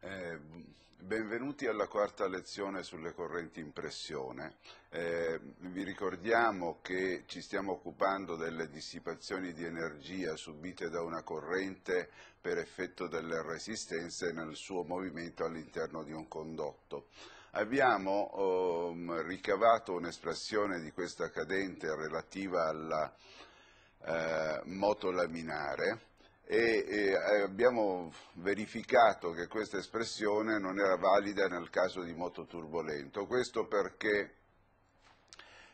Eh, benvenuti alla quarta lezione sulle correnti in pressione. Eh, vi ricordiamo che ci stiamo occupando delle dissipazioni di energia subite da una corrente per effetto delle resistenze nel suo movimento all'interno di un condotto. Abbiamo ehm, ricavato un'espressione di questa cadente relativa alla eh, moto laminare e, e eh, abbiamo verificato che questa espressione non era valida nel caso di moto turbolento, questo perché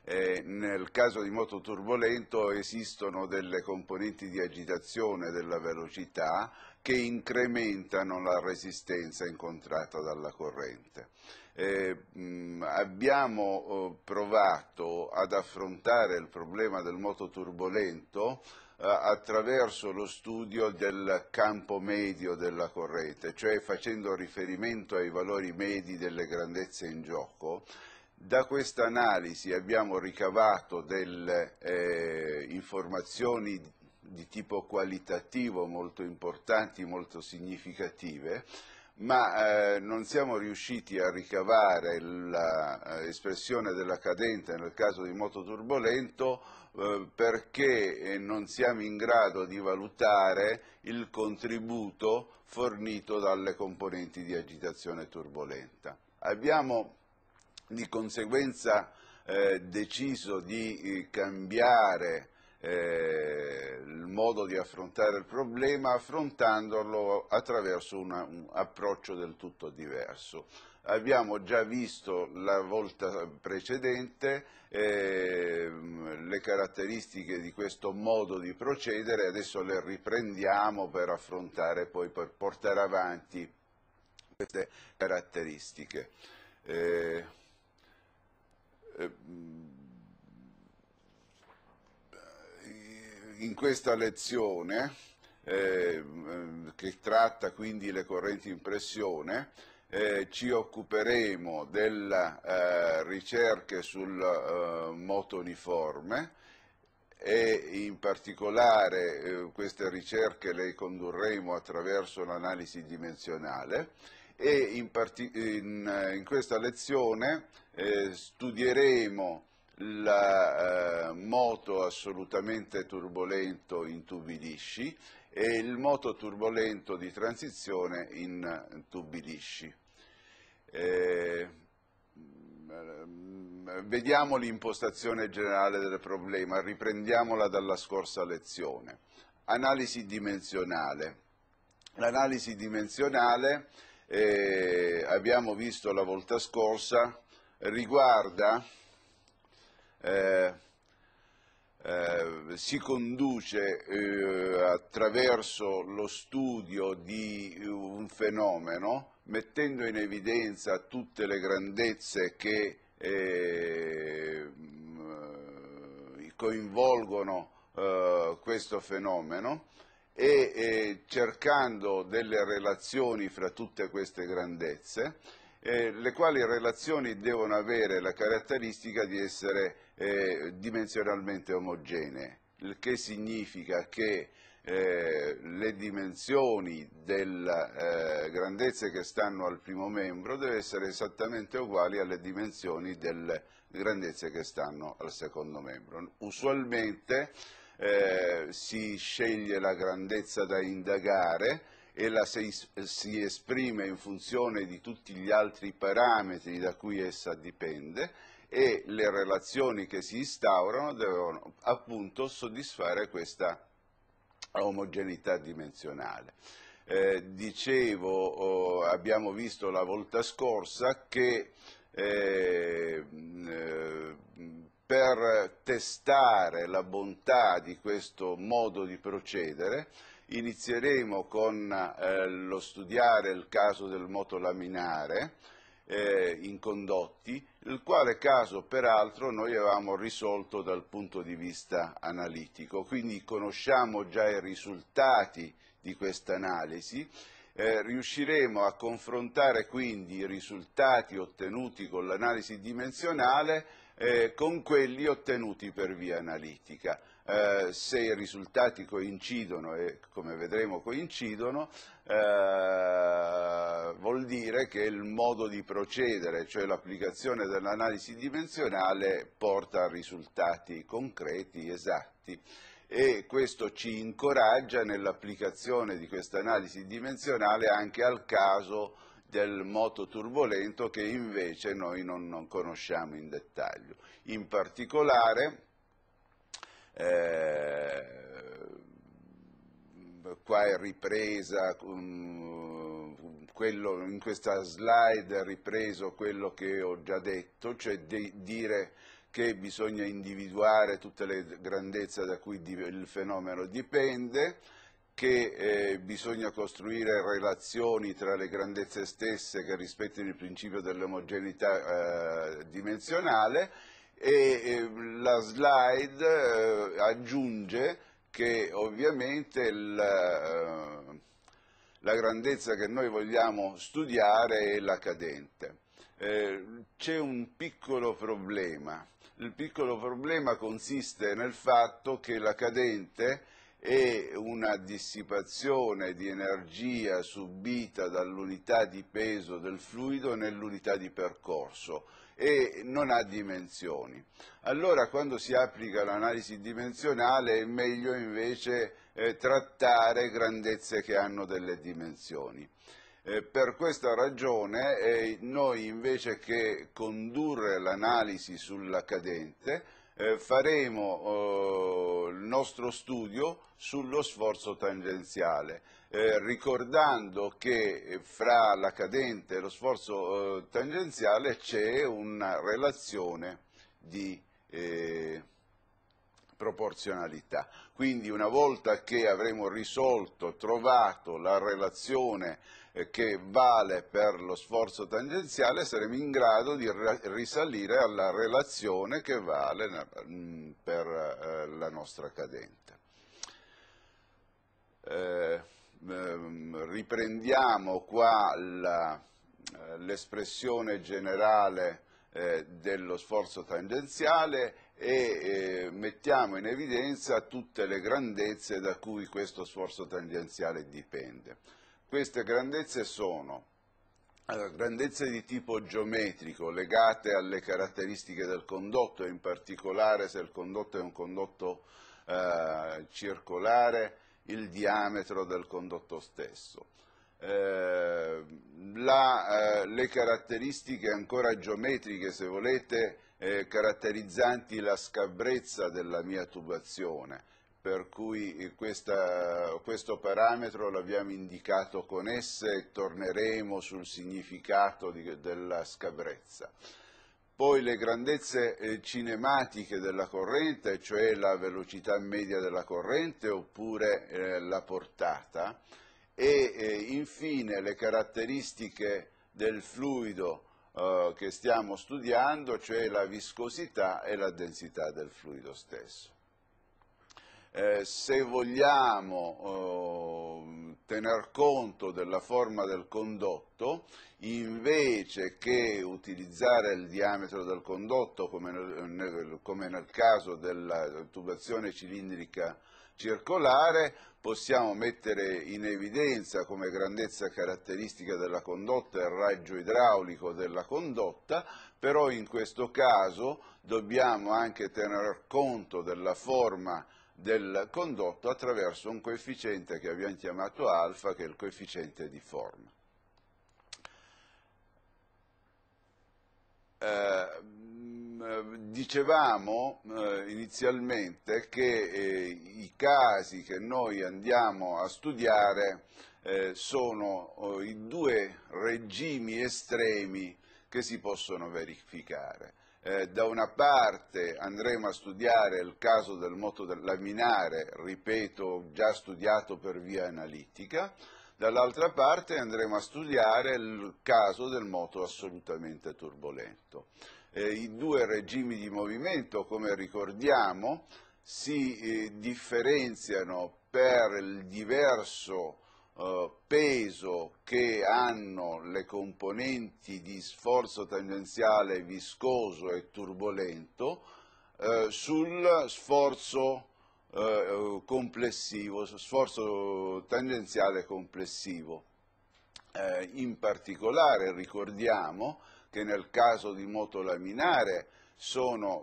eh, nel caso di moto turbolento esistono delle componenti di agitazione della velocità che incrementano la resistenza incontrata dalla corrente. Eh, mh, abbiamo eh, provato ad affrontare il problema del moto turbolento eh, attraverso lo studio del campo medio della corrente, cioè facendo riferimento ai valori medi delle grandezze in gioco, da questa analisi abbiamo ricavato delle eh, informazioni di tipo qualitativo molto importanti, molto significative, ma eh, non siamo riusciti a ricavare l'espressione eh, della cadenza nel caso di moto turbolento eh, perché eh, non siamo in grado di valutare il contributo fornito dalle componenti di agitazione turbolenta. Abbiamo di conseguenza eh, deciso di eh, cambiare eh, il modo di affrontare il problema affrontandolo attraverso una, un approccio del tutto diverso. Abbiamo già visto la volta precedente eh, le caratteristiche di questo modo di procedere, adesso le riprendiamo per affrontare poi, per portare avanti queste caratteristiche. Eh, eh in questa lezione, eh, mm, che tratta quindi le correnti in pressione, eh, ci occuperemo delle eh, ricerche sul eh, moto uniforme e in particolare eh, queste ricerche le condurremo attraverso l'analisi dimensionale e in, in, eh, in questa lezione studieremo il eh, moto assolutamente turbolento intubbidisci e il moto turbolento di transizione intubbidisci. Eh, eh mm, vediamo l'impostazione generale del problema, riprendiamola dalla scorsa lezione. Analisi dimensionale. L'analisi dimensionale, eh, abbiamo visto la volta scorsa, riguarda eh, eh, si conduce eh, attraverso lo studio di eh, un fenomeno mettendo in evidenza tutte le grandezze che eh, mm, coinvolgono questo fenomeno e cercando delle relazioni fra tutte queste grandezze eh, le quali relazioni devono avere la caratteristica di essere eh, dimensionalmente omogenee, il che significa che eh, le dimensioni delle eh, grandezze che stanno al primo membro devono essere esattamente uguali alle dimensioni delle grandezze che stanno al secondo membro. Usualmente eh, si sceglie la grandezza da indagare e la si, si esprime in funzione di tutti gli altri parametri da cui essa dipende e le relazioni che si instaurano devono appunto soddisfare questa omogeneità dimensionale. Eh, dicevo, oh, abbiamo visto la volta scorsa che eh, eh per testare la bontà di questo modo di procedere inizieremo con eh, lo studiare il caso del moto laminare eh, condotti, il quale caso peraltro noi avevamo risolto dal punto di vista analitico, quindi conosciamo già i risultati di questa analisi, eh, riusciremo a confrontare quindi i risultati ottenuti con l'analisi dimensionale eh, con quelli ottenuti per via analitica eh, se i risultati coincidono e come vedremo coincidono, eh, vuol dire che il modo di procedere, cioè l'applicazione dell'analisi dimensionale, porta a risultati concreti, esatti e questo ci incoraggia nell'applicazione di questa analisi dimensionale anche al caso del moto turbolento che invece noi non, non conosciamo in dettaglio. In particolare eh, qua è ripresa, mm, quello, in questa slide è ripreso quello che ho già detto, cioè di dire che bisogna individuare tutte le grandezze da cui il fenomeno dipende, che eh, bisogna costruire relazioni tra le grandezze stesse che rispettino il principio dell'omogeneità eh, dimensionale e la slide eh, aggiunge che ovviamente il, eh, la grandezza che noi vogliamo studiare è la cadente. Eh, c'è un piccolo problema, il piccolo problema consiste nel fatto che la cadente è una dissipazione di energia subita dall'unità di peso del fluido nell'unità di percorso, e non ha dimensioni. Allora quando si applica l'analisi dimensionale è meglio invece eh, trattare grandezze che hanno delle dimensioni. Eh, per questa ragione eh, noi invece che condurre l'analisi sulla cadente eh, faremo eh, il nostro studio sullo sforzo tangenziale, eh, ricordando che eh, fra la cadente e lo sforzo eh, tangenziale c'è una relazione di eh, proporzionalità. Quindi una volta che avremo risolto, trovato la relazione eh, che vale per lo sforzo tangenziale saremo in grado di risalire alla relazione che vale mm, per eh, la nostra cadente. Eh, mm, riprendiamo qua l'espressione generale dello sforzo tangenziale e mettiamo in evidenza tutte le grandezze da cui questo sforzo tangenziale dipende. Queste grandezze sono grandezze di tipo geometrico legate alle caratteristiche del condotto, in particolare se il condotto è un condotto eh, circolare, il diametro del condotto stesso. Eh, la, eh, le caratteristiche ancora geometriche, se volete, eh, caratterizzanti la scabrezza della mia tubazione, per cui eh, questa, questo parametro l'abbiamo indicato con S e torneremo sul significato di, della scabrezza. Poi le grandezze eh, cinematiche della corrente, cioè la velocità media della corrente oppure eh, la portata e eh, infine le caratteristiche del fluido eh, che stiamo studiando, cioè la viscosità e la densità del fluido stesso. Eh, se vogliamo eh, tener conto della forma del condotto, invece che utilizzare il diametro del condotto come nel, come nel caso della tubazione cilindrica circolare, possiamo mettere in evidenza come grandezza caratteristica della condotta il raggio idraulico della condotta, però in questo caso dobbiamo anche tener conto della forma del condotto attraverso un coefficiente che abbiamo chiamato alfa, che è il coefficiente di forma. Eh, dicevamo eh, inizialmente che eh, i casi che noi andiamo a studiare eh, sono oh, i due regimi estremi che si possono verificare. Eh, da una parte andremo a studiare il caso del moto laminare, ripeto, già studiato per via analitica, dall'altra parte andremo a studiare il caso del moto assolutamente turbolento. Eh, I due regimi di movimento, come ricordiamo, si eh, differenziano per il diverso eh, peso che hanno le componenti di sforzo tangenziale viscoso e turbolento eh, sul sforzo eh, complessivo, sforzo tangenziale complessivo. Eh, in particolare ricordiamo che nel caso di moto laminare sono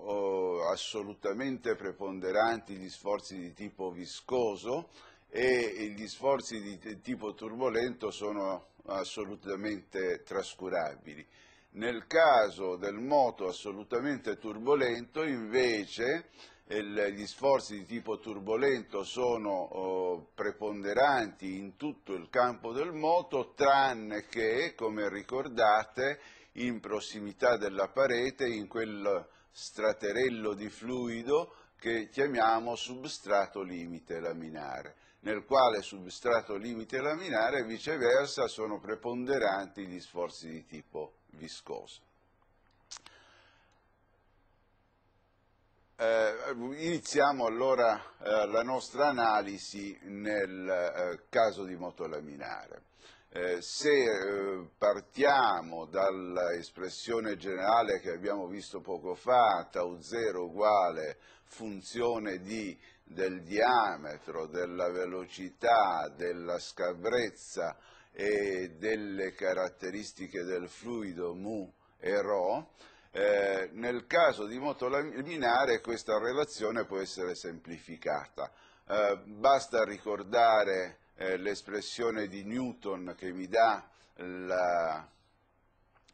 eh, assolutamente preponderanti gli sforzi di tipo viscoso e gli sforzi di tipo turbolento sono assolutamente trascurabili. Nel caso del moto assolutamente turbolento invece gli sforzi di tipo turbolento sono oh, preponderanti in tutto il campo del moto tranne che, come ricordate, in prossimità della parete, in quel straterello di fluido che chiamiamo substrato limite laminare nel quale substrato limite laminare e viceversa sono preponderanti gli sforzi di tipo viscoso. Eh, iniziamo allora eh, la nostra analisi nel eh, caso di moto motolaminare. Eh, se eh, partiamo dall'espressione generale che abbiamo visto poco fa, tau0 uguale funzione di del diametro, della velocità, della scabrezza e delle caratteristiche del fluido mu e ρ, eh, nel caso di moto laminare questa relazione può essere semplificata. Eh, basta ricordare eh, l'espressione di Newton che mi dà la,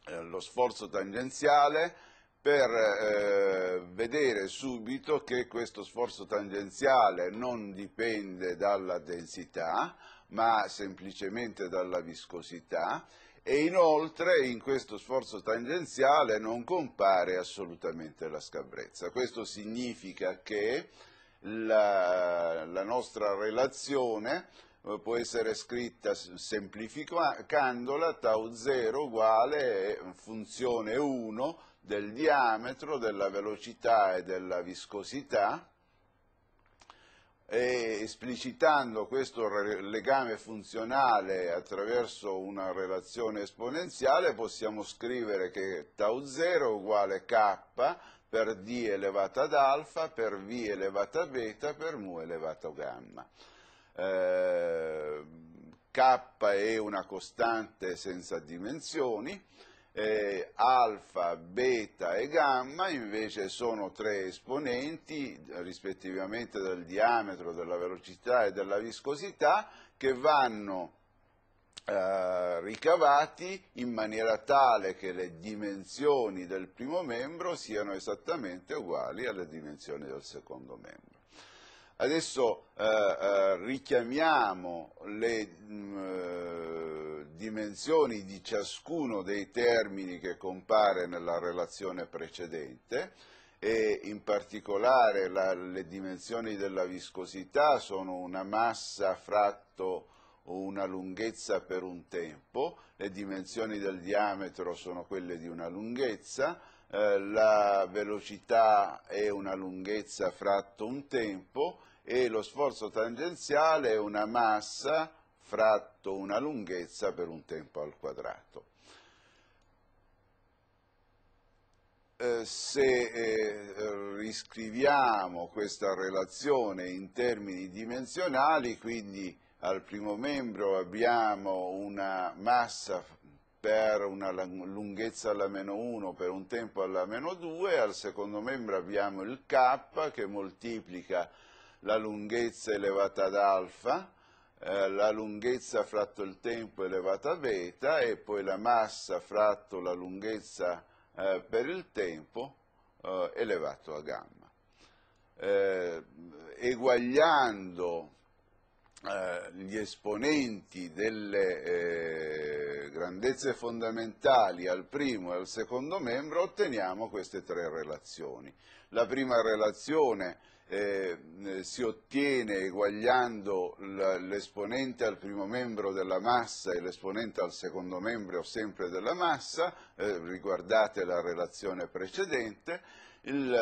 eh, lo sforzo tangenziale per eh, vedere subito che questo sforzo tangenziale non dipende dalla densità, ma semplicemente dalla viscosità e inoltre in questo sforzo tangenziale non compare assolutamente la scabrezza. Questo significa che la, la nostra relazione eh, può essere scritta semplificandola, tau 0 uguale funzione 1 del diametro, della velocità e della viscosità e esplicitando questo legame funzionale attraverso una relazione esponenziale possiamo scrivere che tau 0 uguale k per d elevata ad alfa per v elevata a beta per mu elevata a gamma. Eh, k è una costante senza dimensioni, eh, alfa, beta e gamma invece sono tre esponenti eh, rispettivamente del diametro, della velocità e della viscosità che vanno eh, ricavati in maniera tale che le dimensioni del primo membro siano esattamente uguali alle dimensioni del secondo membro. Adesso eh, eh richiamiamo le... Mh, mm, eh, dimensioni di ciascuno dei termini che compare nella relazione precedente e in particolare la, le dimensioni della viscosità sono una massa fratto una lunghezza per un tempo, le dimensioni del diametro sono quelle di una lunghezza, eh, la velocità è una lunghezza fratto un tempo e lo sforzo tangenziale è una massa fratto una lunghezza per un tempo al quadrato. Eh, se eh, riscriviamo questa relazione in termini dimensionali, quindi al primo membro abbiamo una massa per una lunghezza alla meno 1 per un tempo alla meno 2, al secondo membro abbiamo il k che moltiplica la lunghezza elevata ad alfa eh, la lunghezza fratto il tempo elevata a beta e poi la massa fratto la lunghezza eh, per il tempo eh, elevato a gamma. Eh, eguagliando eh, gli esponenti delle grandezze fondamentali al primo e al secondo membro otteniamo queste tre relazioni. La prima relazione eh, eh, si ottiene eguagliando l'esponente al primo membro della massa e l'esponente al secondo membro sempre della massa, eh, riguardate la relazione precedente,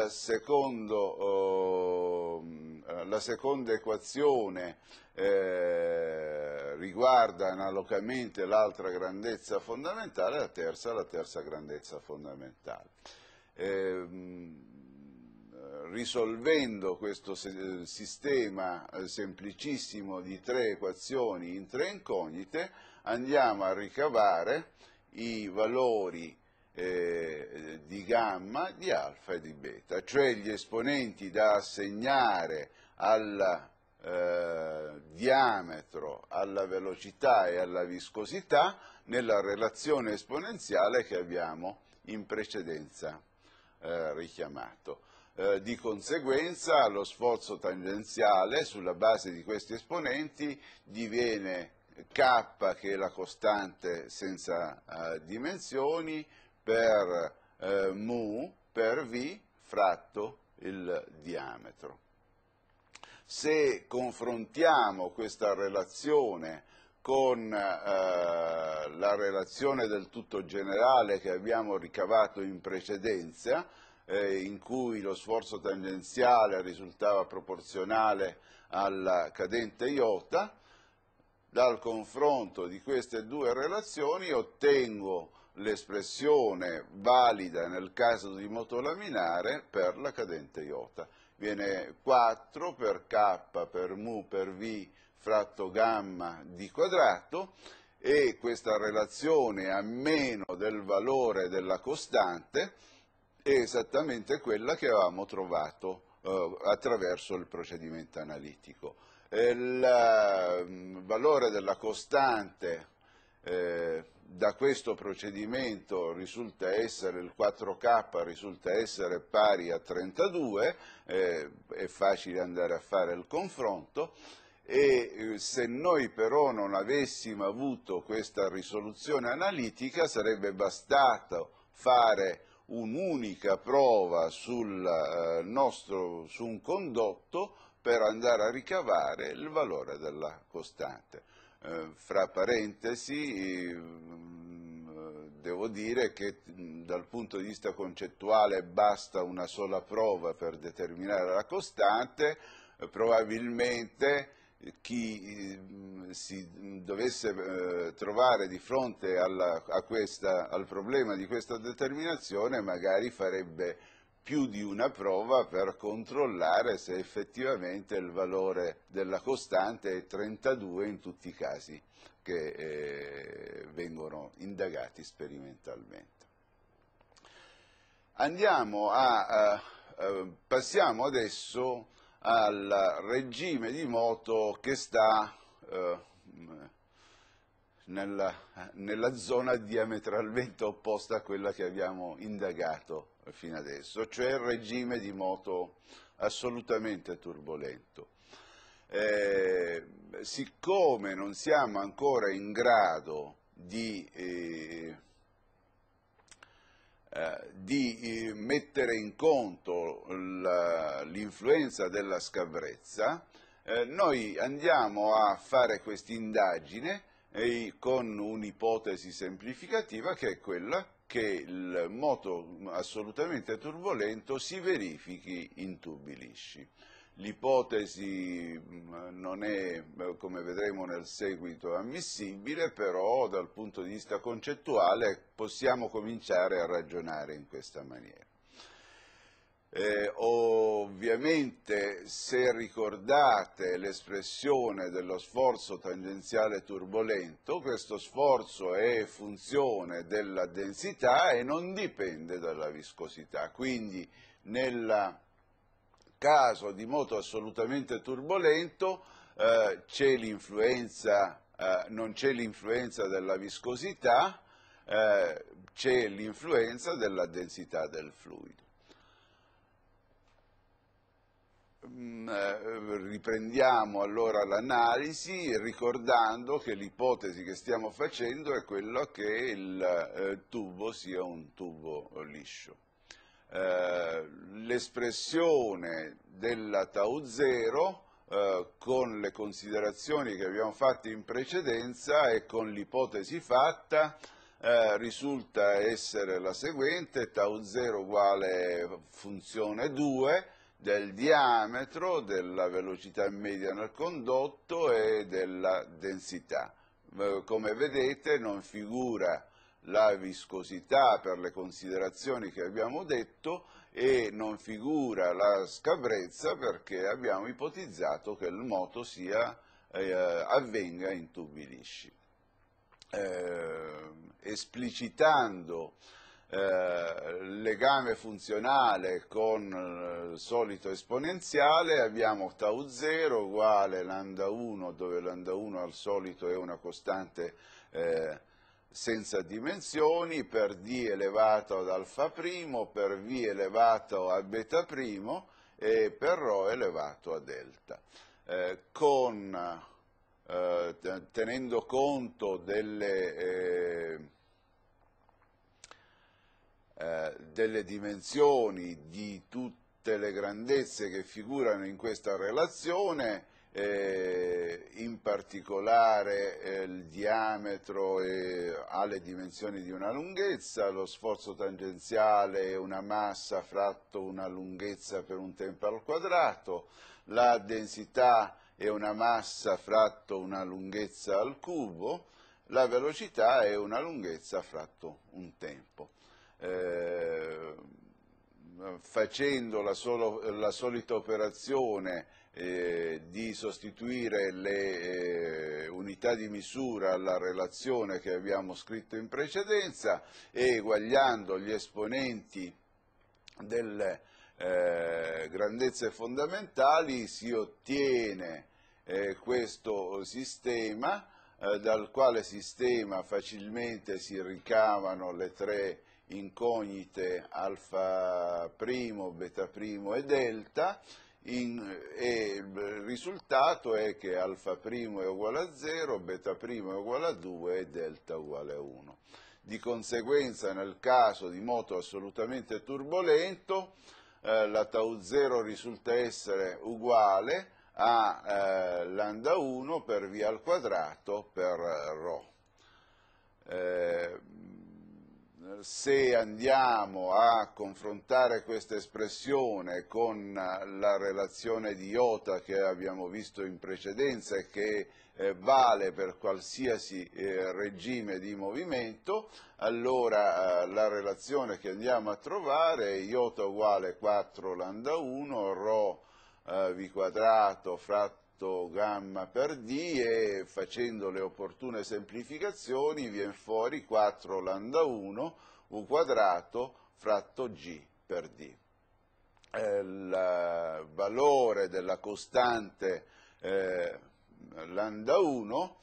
secondo, eh, la seconda equazione eh, riguarda analogamente l'altra grandezza fondamentale, la terza la terza grandezza fondamentale. Ehm, risolvendo questo sistema eh, semplicissimo di tre equazioni in tre incognite, andiamo a ricavare i valori eh, di gamma, di alfa e di beta, cioè gli esponenti da assegnare al eh, diametro, alla velocità e alla viscosità nella relazione esponenziale che abbiamo in precedenza eh, richiamato. Eh, di conseguenza lo sforzo tangenziale sulla base di questi esponenti diviene K che è la costante senza eh, dimensioni per eh, mu per V fratto il diametro. Se confrontiamo questa relazione con eh, la relazione del tutto generale che abbiamo ricavato in precedenza, eh, in cui lo sforzo tangenziale risultava proporzionale alla cadente iota, dal confronto di queste due relazioni ottengo l'espressione valida nel caso di moto laminare per la cadente iota. Viene 4 per k per mu per v fratto gamma di quadrato e questa relazione a meno del valore della costante è esattamente quella che avevamo trovato eh, attraverso il procedimento analitico. Il mm, valore della costante eh, da questo procedimento risulta essere, il 4K risulta essere pari a 32, eh, è facile andare a fare il confronto e eh, se noi però non avessimo avuto questa risoluzione analitica sarebbe bastato fare un'unica prova sul, eh, nostro, su un condotto per andare a ricavare il valore della costante. Eh, fra parentesi, mm, devo dire che mm, dal punto di vista concettuale basta una sola prova per determinare la costante, eh, probabilmente chi ehm, si dovesse eh, trovare di fronte alla, questa, al problema di questa determinazione magari farebbe più di una prova per controllare se effettivamente il valore della costante è 32 in tutti i casi che eh, vengono indagati sperimentalmente. A, a, eh, eh, passiamo adesso al regime di moto che sta eh, nella, nella, zona diametralmente opposta a quella che abbiamo indagato fino adesso, cioè il regime di moto assolutamente turbolento. Eh, siccome non siamo ancora in grado di eh, eh, di eh, mettere in conto l'influenza della scabrezza, eh, noi andiamo a fare quest'indagine con un'ipotesi semplificativa che è quella che il moto assolutamente turbolento si verifichi in tubi lisci. L'ipotesi mm, non è, eh, come vedremo nel seguito, ammissibile, però dal punto di vista concettuale possiamo cominciare a ragionare in questa maniera. Eh, ovviamente se ricordate l'espressione dello sforzo tangenziale turbolento, questo sforzo è funzione della densità e non dipende dalla viscosità, quindi nella caso di moto assolutamente turbolento, eh, eh, non c'è l'influenza della viscosità, eh, c'è l'influenza della densità del fluido. Mm, eh, riprendiamo allora l'analisi ricordando che l'ipotesi che stiamo facendo è quella che il eh, tubo sia un tubo liscio. Eh, l'espressione della Tau Zero eh, con le considerazioni che abbiamo fatto in precedenza e con l'ipotesi fatta eh, risulta essere la seguente, Tau 0 uguale funzione 2 del diametro, della velocità media nel condotto e della densità. Eh, come vedete non figura la viscosità per le considerazioni che abbiamo detto e non figura la scabrezza perché abbiamo ipotizzato che il moto sia, eh, avvenga in tubi lisci. Eh, esplicitando il eh, legame funzionale con il solito esponenziale abbiamo tau 0 uguale lambda 1 dove lambda 1 al solito è una costante eh, senza dimensioni per d elevato ad alfa primo, per v elevato a beta primo e per ρ elevato a delta, eh, con, eh, tenendo conto delle, eh, eh, delle dimensioni di tutte le grandezze che figurano in questa relazione, eh, in particolare eh, il diametro eh, ha le dimensioni di una lunghezza, lo sforzo tangenziale è una massa fratto una lunghezza per un tempo al quadrato, la densità è una massa fratto una lunghezza al cubo, la velocità è una lunghezza fratto un tempo eh, facendo la, solo, la, solita operazione eh, di sostituire le eh, unità di misura alla relazione che abbiamo scritto in precedenza e eguagliando gli esponenti delle eh, grandezze fondamentali si ottiene eh, questo sistema eh, dal quale sistema facilmente si ricavano le tre incognite alfa primo, beta primo e delta in, e il risultato è che alfa' è uguale a 0, beta' è uguale a 2 e delta uguale a 1. Di conseguenza nel caso di moto assolutamente turbolento eh, la tau 0 risulta essere uguale a eh, lambda 1 per via al quadrato per ρ. Eh, se andiamo a confrontare questa espressione con eh, la relazione di Iota che abbiamo visto in precedenza e che eh, vale per qualsiasi eh, regime di movimento, allora la relazione che andiamo a trovare è Iota uguale 4 lambda 1, ρ V quadrato fratto gamma per D e facendo le opportune semplificazioni viene fuori 4 lambda 1 U quadrato fratto G per D. Eh, il valore della costante eh, lambda 1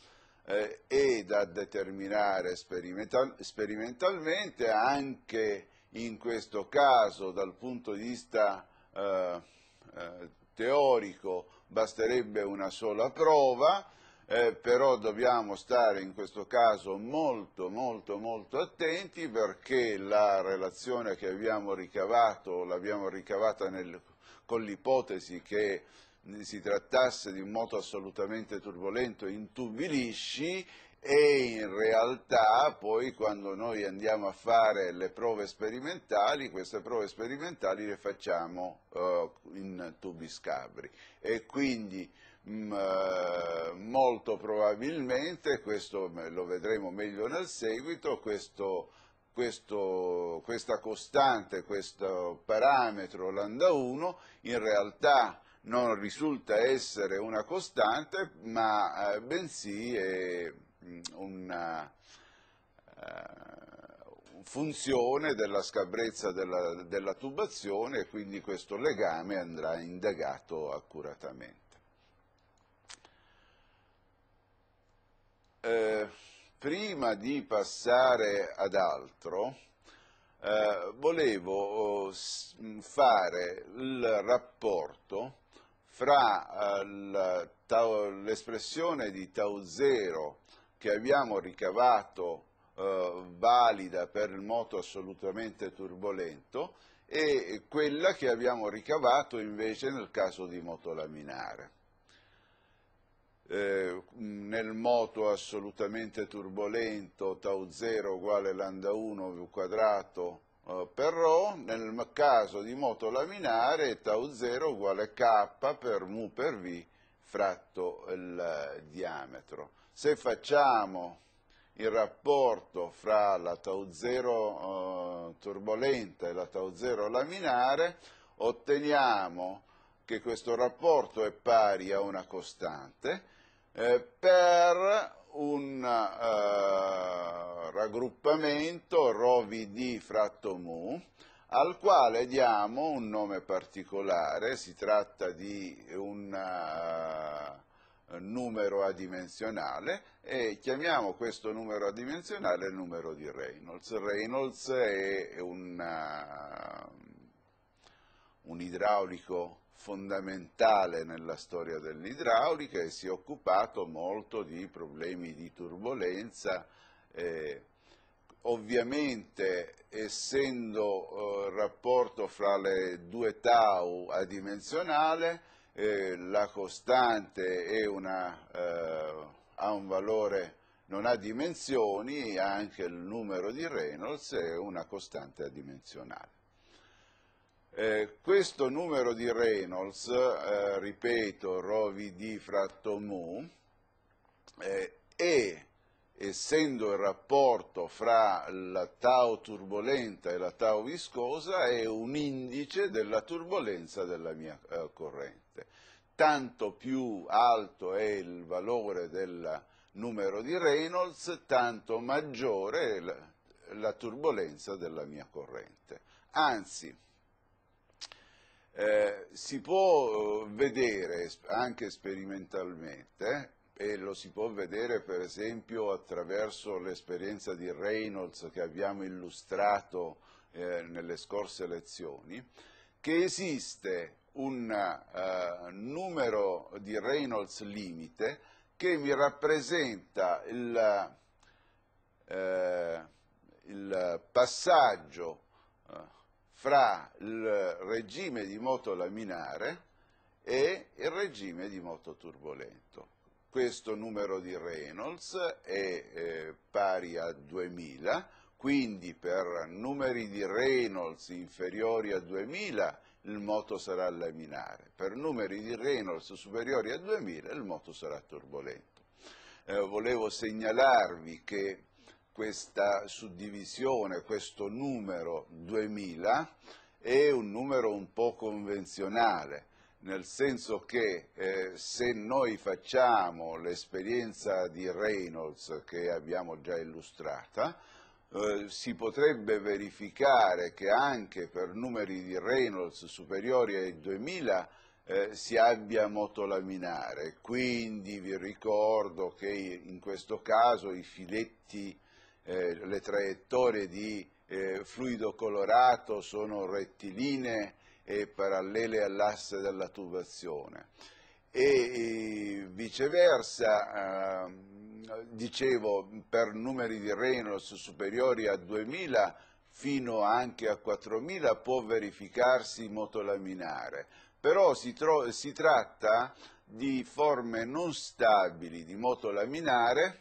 eh, è da determinare sperimental sperimentalmente anche in questo caso dal punto di vista eh, eh teorico basterebbe una sola prova, eh, però dobbiamo stare in questo caso molto molto molto attenti perché la relazione che abbiamo ricavato l'abbiamo ricavata nel, con l'ipotesi che si trattasse di un moto assolutamente turbolento intubilisci e in realtà poi quando noi andiamo a fare le prove sperimentali, queste prove sperimentali le facciamo eh, in tubi scabri e quindi mh, mm, eh, molto probabilmente, questo lo vedremo meglio nel seguito, questo, questo, questa costante, questo parametro lambda 1 in realtà non risulta essere una costante ma eh, bensì è Mm, una uh, eh, eh, funzione della scabrezza della, della tubazione e quindi questo legame andrà indagato accuratamente. Eh, prima di passare ad altro, eh, volevo mm, fare il rapporto fra eh, l'espressione di Tauzero che abbiamo ricavato eh, valida per il moto assolutamente turbolento e quella che abbiamo ricavato invece nel caso di moto laminare. Eh, nel moto assolutamente turbolento tau 0 uguale lambda 1 v quadrato eh, per ρ, nel caso di moto laminare tau 0 uguale k per mu per v fratto il eh, diametro se facciamo il rapporto fra la tau 0 eh, turbolenta e la tau 0 laminare, otteniamo che questo rapporto è pari a una costante eh, per un eh, raggruppamento ρVD fratto mu al quale diamo un nome particolare, si tratta di un eh, eh, numero adimensionale e chiamiamo questo numero adimensionale il numero di Reynolds. Reynolds è una, eh, un idraulico fondamentale nella storia dell'idraulica e si è occupato molto di problemi di turbolenza. Eh, ovviamente essendo eh, rapporto fra le due tau adimensionale eh, la costante una, eh, ha un valore, non ha dimensioni, anche il numero di Reynolds è una costante adimensionale. Eh, questo numero di Reynolds, eh, ripeto, rho vd fratto mu, eh, è, essendo il rapporto fra la tau turbolenta e la tau viscosa, è un indice della turbolenza della mia eh, corrente tanto più alto è il valore del numero di Reynolds, tanto maggiore è la, la turbolenza della mia corrente. Anzi, eh, si può vedere anche sperimentalmente, eh, e lo si può vedere per esempio attraverso l'esperienza di Reynolds che abbiamo illustrato eh, nelle scorse lezioni, che esiste un eh, numero di Reynolds limite che mi rappresenta il, eh, il passaggio eh, fra il regime di moto laminare e il regime di moto turbolento. Questo numero di Reynolds è eh, pari a 2000, quindi per numeri di Reynolds inferiori a 2000 il moto sarà laminare, per numeri di Reynolds superiori a 2000 il moto sarà turbolento. Eh, volevo segnalarvi che questa suddivisione, questo numero 2000 è un numero un po' convenzionale, nel senso che eh, se noi facciamo l'esperienza di Reynolds che abbiamo già illustrata, eh, si potrebbe verificare che anche per numeri di Reynolds superiori ai 2000 eh, si abbia moto laminare, quindi vi ricordo che in questo caso i filetti, eh, le traiettorie di eh, fluido colorato sono rettilinee e parallele all'asse della tubazione e viceversa, eh, dicevo, per numeri di Reynolds superiori a 2000 fino anche a 4000 può verificarsi motolaminare, però si, si tratta di forme non stabili di motolaminare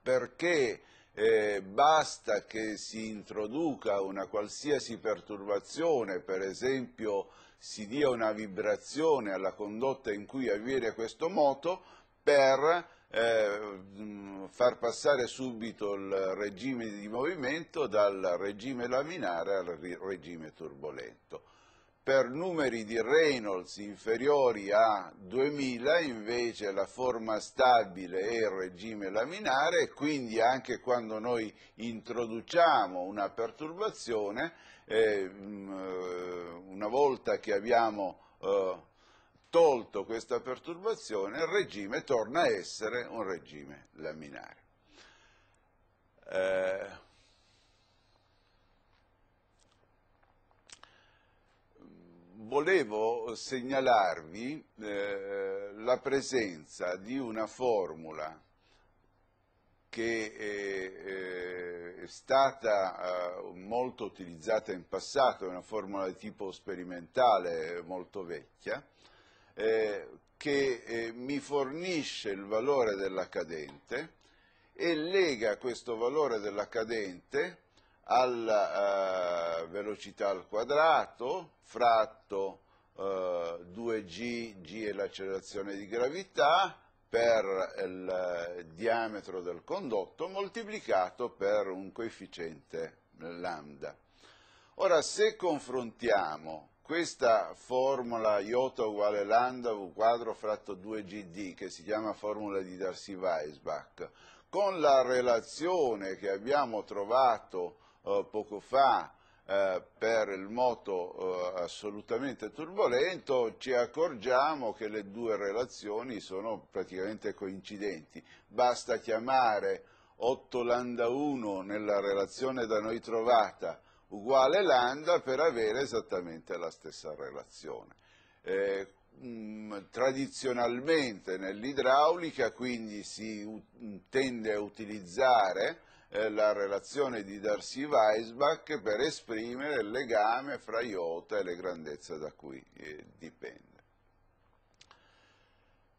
perché eh, basta che si introduca una qualsiasi perturbazione, per esempio si dia una vibrazione alla condotta in cui avviene questo moto per eh, mm, far passare subito il regime di movimento dal regime laminare al regime turbolento. Per numeri di Reynolds inferiori a 2000 invece la forma stabile è il regime laminare e quindi anche quando noi introduciamo una perturbazione Mm, eh, una volta che abbiamo eh, tolto questa perturbazione, il regime torna a essere un regime laminare. Eh, volevo segnalarvi eh, la presenza di una formula che è, eh, eh, è stata eh, molto utilizzata in passato, è una formula di tipo sperimentale molto vecchia, eh, che eh, mi fornisce il valore della cadente e lega questo valore della cadente alla velocità al quadrato fratto 2g, g è l'accelerazione di gravità, per il eh, diametro del condotto moltiplicato per un coefficiente lambda. Ora, se confrontiamo questa formula iota uguale lambda v quadro fratto 2gd, che si chiama formula di Darcy-Weisbach, con la relazione che abbiamo trovato eh, poco fa eh, per il moto eh, assolutamente turbolento, ci accorgiamo che le due relazioni sono praticamente coincidenti. Basta chiamare 8 lambda 1 nella relazione da noi trovata uguale lambda per avere esattamente la stessa relazione. Eh, mh, mm, tradizionalmente nell'idraulica quindi si tende a utilizzare la relazione di Darcy Weisbach per esprimere il legame fra iota e le grandezze da cui eh, dipende.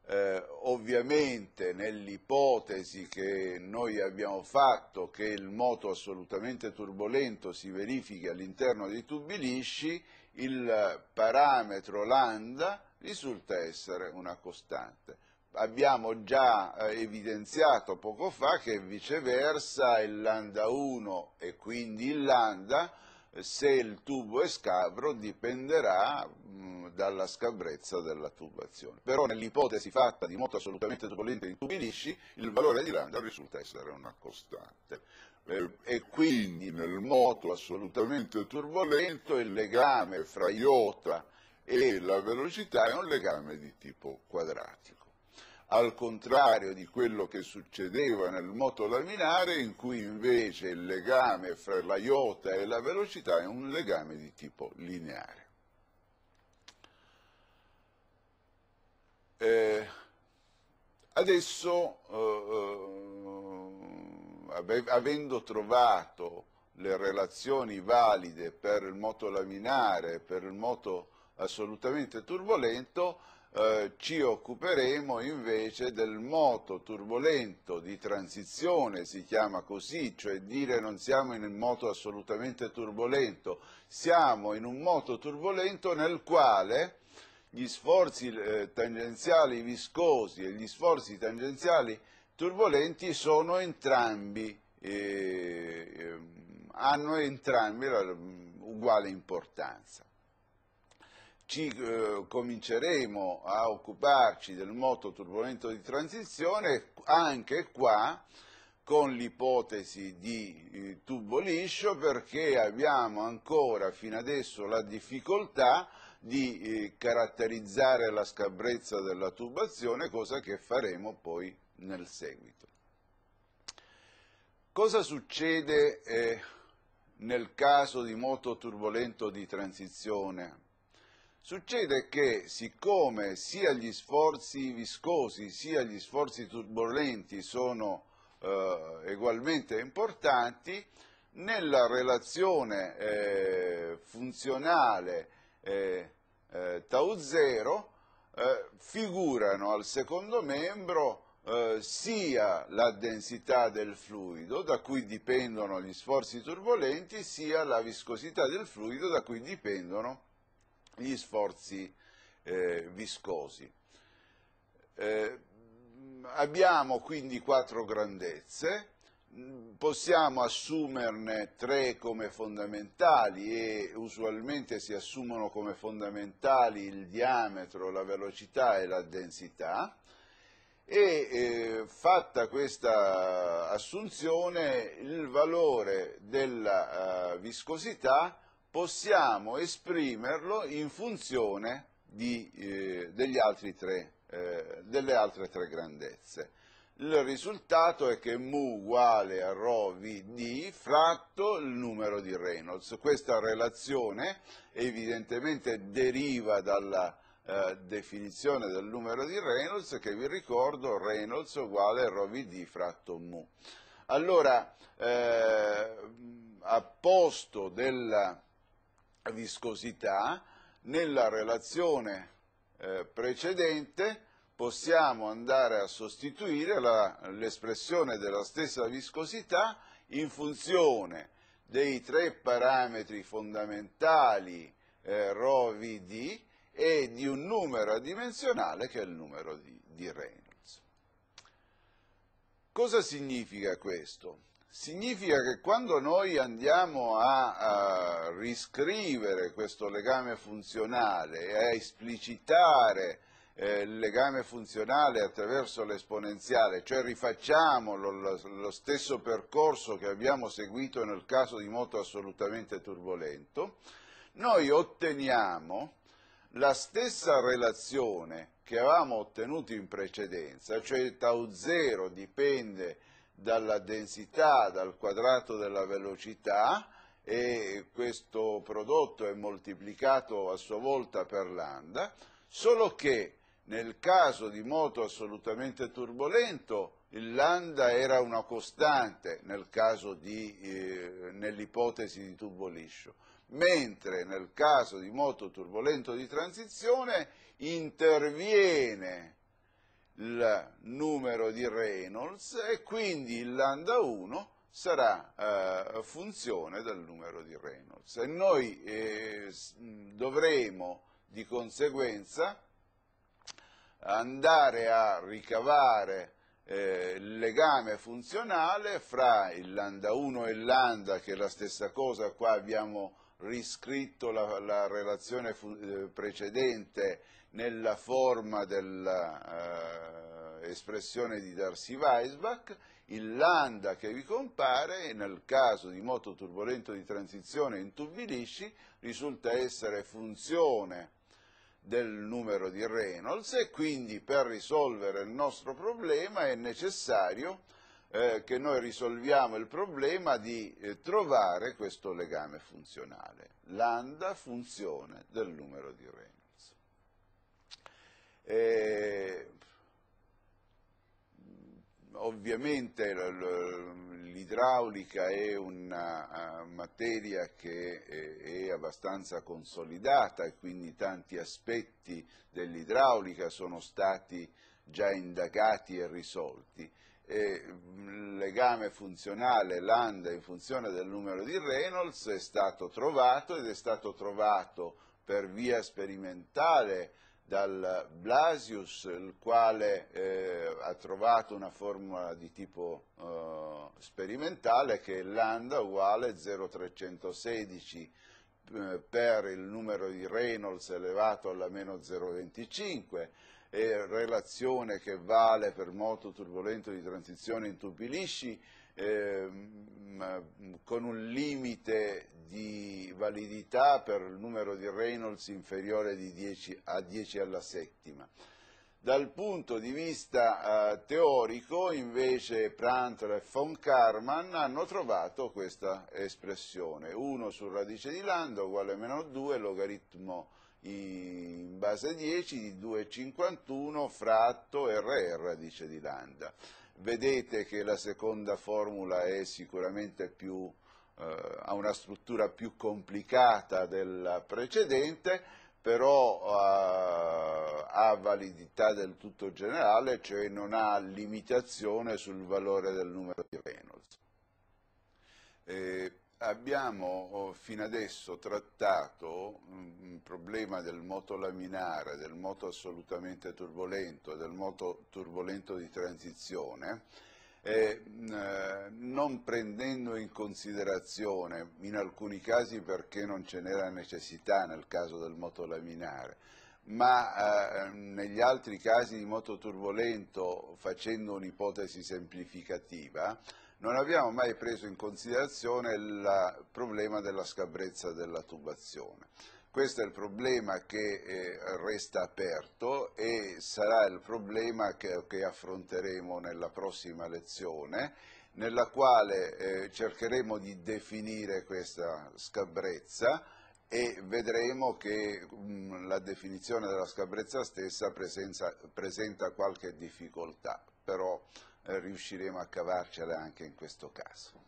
Eh, ovviamente nell'ipotesi che noi abbiamo fatto che il moto assolutamente turbolento si verifichi all'interno dei tubi lisci, il parametro lambda risulta essere una costante abbiamo già eh, evidenziato poco fa che viceversa il lambda 1 e quindi il lambda, eh, se il tubo è scabro, dipenderà mh, mm, dalla scabrezza della tubazione. Però nell'ipotesi fatta di moto assolutamente turbolente di tubi lisci, il valore di lambda risulta essere una costante. E, eh, e quindi nel moto assolutamente turbolento il legame fra iota e la velocità è un legame di tipo quadratico al contrario di quello che succedeva nel moto laminare in cui invece il legame fra la iota e la velocità è un legame di tipo lineare. Eh, adesso, eh, eh avendo trovato le relazioni valide per il moto laminare, per il moto assolutamente turbolento, eh, ci occuperemo invece del moto turbolento di transizione, si chiama così, cioè dire non siamo in un moto assolutamente turbolento, siamo in un moto turbolento nel quale gli sforzi eh, tangenziali viscosi e gli sforzi tangenziali turbolenti sono entrambi, eh, ehm, hanno entrambi la, mm, uguale importanza ci eh, cominceremo a occuparci del moto turbolento di transizione anche qua con l'ipotesi di eh, tubo liscio perché abbiamo ancora fino adesso la difficoltà di eh, caratterizzare la scabrezza della tubazione, cosa che faremo poi nel seguito. Cosa succede eh, nel caso di moto turbolento di transizione Succede che siccome sia gli sforzi viscosi sia gli sforzi turbolenti sono eh, ugualmente importanti, nella relazione eh, funzionale eh, eh, tau 0 eh, figurano al secondo membro eh, sia la densità del fluido da cui dipendono gli sforzi turbolenti sia la viscosità del fluido da cui dipendono gli sforzi eh, viscosi. Eh, abbiamo quindi quattro grandezze, possiamo assumerne tre come fondamentali e usualmente si assumono come fondamentali il diametro, la velocità e la densità e eh, fatta questa assunzione il valore della uh, viscosità possiamo esprimerlo in funzione di, eh, tre, eh, delle altre tre grandezze. Il risultato è che mu uguale a rho v d fratto il numero di Reynolds. Questa relazione evidentemente deriva dalla eh, definizione del numero di Reynolds che vi ricordo Reynolds uguale a rho v d fratto mu. Allora, eh, a posto della viscosità, nella relazione eh, precedente possiamo andare a sostituire l'espressione della stessa viscosità in funzione dei tre parametri fondamentali eh, ρ, V, D e di un numero adimensionale che è il numero di, di Reynolds. Cosa significa questo? significa che quando noi andiamo a, a riscrivere questo legame funzionale e a esplicitare eh, il legame funzionale attraverso l'esponenziale, cioè rifacciamo lo, lo, lo stesso percorso che abbiamo seguito nel caso di moto assolutamente turbolento, noi otteniamo la stessa relazione che avevamo ottenuto in precedenza, cioè tau 0 dipende dalla densità, dal quadrato della velocità e questo prodotto è moltiplicato a sua volta per lambda, solo che nel caso di moto assolutamente turbolento il lambda era una costante eh, nell'ipotesi di tubo liscio, mentre nel caso di moto turbolento di transizione interviene il numero di Reynolds e quindi il lambda 1 sarà eh, funzione del numero di Reynolds e noi eh, dovremo di conseguenza andare a ricavare eh, il legame funzionale fra il lambda 1 e il lambda che è la stessa cosa, qua abbiamo riscritto la, la relazione eh, precedente nella forma dell'espressione eh, di Darcy Weisbach, il lambda che vi compare nel caso di moto turbolento di transizione in intubbidisci risulta essere funzione del numero di Reynolds e quindi per risolvere il nostro problema è necessario eh, che noi risolviamo il problema di eh, trovare questo legame funzionale, lambda funzione del numero di Reynolds. E ovviamente l'idraulica è una eh, materia che eh, è abbastanza consolidata e quindi tanti aspetti dell'idraulica sono stati già indagati e risolti. E il mm, legame funzionale lambda in funzione del numero di Reynolds è stato trovato ed è stato trovato per via sperimentale dal Blasius, il quale eh, ha trovato una formula di tipo eh, sperimentale che è lambda uguale 0,316 eh, per il numero di Reynolds elevato alla meno 0,25 e relazione che vale per moto turbolento di transizione in tubi lisci ehm, mm, con un limite di validità per il numero di Reynolds inferiore di 10 a 10 alla settima. Dal punto di vista eh, teorico, invece, Prantl e von Karman hanno trovato questa espressione, 1 su radice di lambda uguale a meno 2, logaritmo in base a 10 di 2,51 fratto r radice di lambda vedete che la seconda formula è sicuramente più, eh, ha una struttura più complicata della precedente, però eh, ha validità del tutto generale, cioè non ha limitazione sul valore del numero di Reynolds. Eh, abbiamo oh, fino adesso trattato il mm, problema del moto laminare, del moto assolutamente turbolento, del moto turbolento di transizione, mm, eh, non prendendo in considerazione, in alcuni casi perché non ce n'era necessità nel caso del moto laminare, ma eh, negli altri casi di moto turbolento facendo un'ipotesi semplificativa, non abbiamo mai preso in considerazione il problema della scabrezza della tubazione. Questo è il problema che eh, resta aperto e sarà il problema che, che affronteremo nella prossima lezione nella quale eh, cercheremo di definire questa scabrezza e vedremo che mh, mm, la definizione della scabrezza stessa presenza, presenta qualche difficoltà, però eh, riusciremo a cavarcela anche in questo caso.